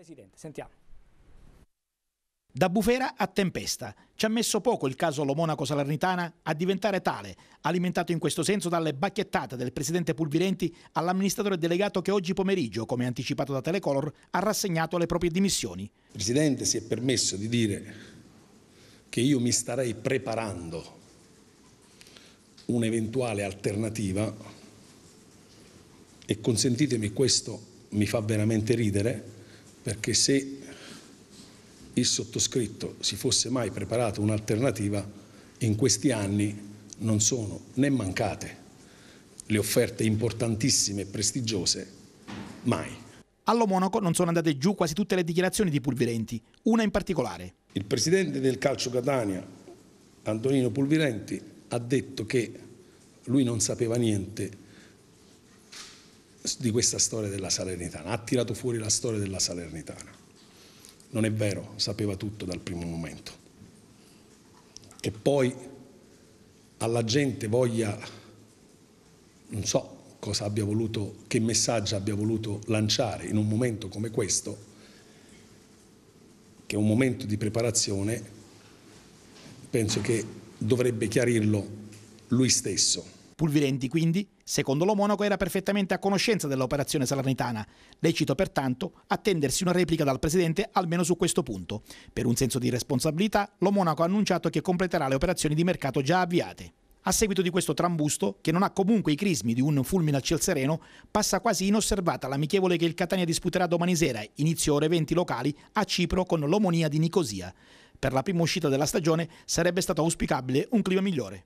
Presidente, sentiamo. Da bufera a tempesta. Ci ha messo poco il caso Lomonaco Salernitana a diventare tale, alimentato in questo senso dalle bacchettate del presidente Pulvirenti all'amministratore delegato che oggi pomeriggio, come anticipato da Telecolor, ha rassegnato le proprie dimissioni. Il presidente si è permesso di dire che io mi starei preparando un'eventuale alternativa e consentitemi questo mi fa veramente ridere perché se il sottoscritto si fosse mai preparato un'alternativa, in questi anni non sono né mancate le offerte importantissime e prestigiose, mai. Allo Monaco non sono andate giù quasi tutte le dichiarazioni di Pulvirenti, una in particolare. Il presidente del calcio Catania, Antonino Pulvirenti, ha detto che lui non sapeva niente di questa storia della Salernitana, ha tirato fuori la storia della Salernitana. Non è vero, sapeva tutto dal primo momento. Che poi alla gente voglia, non so cosa abbia voluto, che messaggio abbia voluto lanciare in un momento come questo, che è un momento di preparazione, penso che dovrebbe chiarirlo lui stesso. Pulvirenti, quindi, secondo lo monaco, era perfettamente a conoscenza dell'operazione salernitana, lecito pertanto attendersi una replica dal presidente almeno su questo punto. Per un senso di responsabilità, lo monaco ha annunciato che completerà le operazioni di mercato già avviate. A seguito di questo trambusto, che non ha comunque i crismi di un fulmine a ciel sereno, passa quasi inosservata l'amichevole che il Catania disputerà domani sera, inizio ore 20 locali, a Cipro con l'omonia di Nicosia. Per la prima uscita della stagione sarebbe stato auspicabile un clima migliore.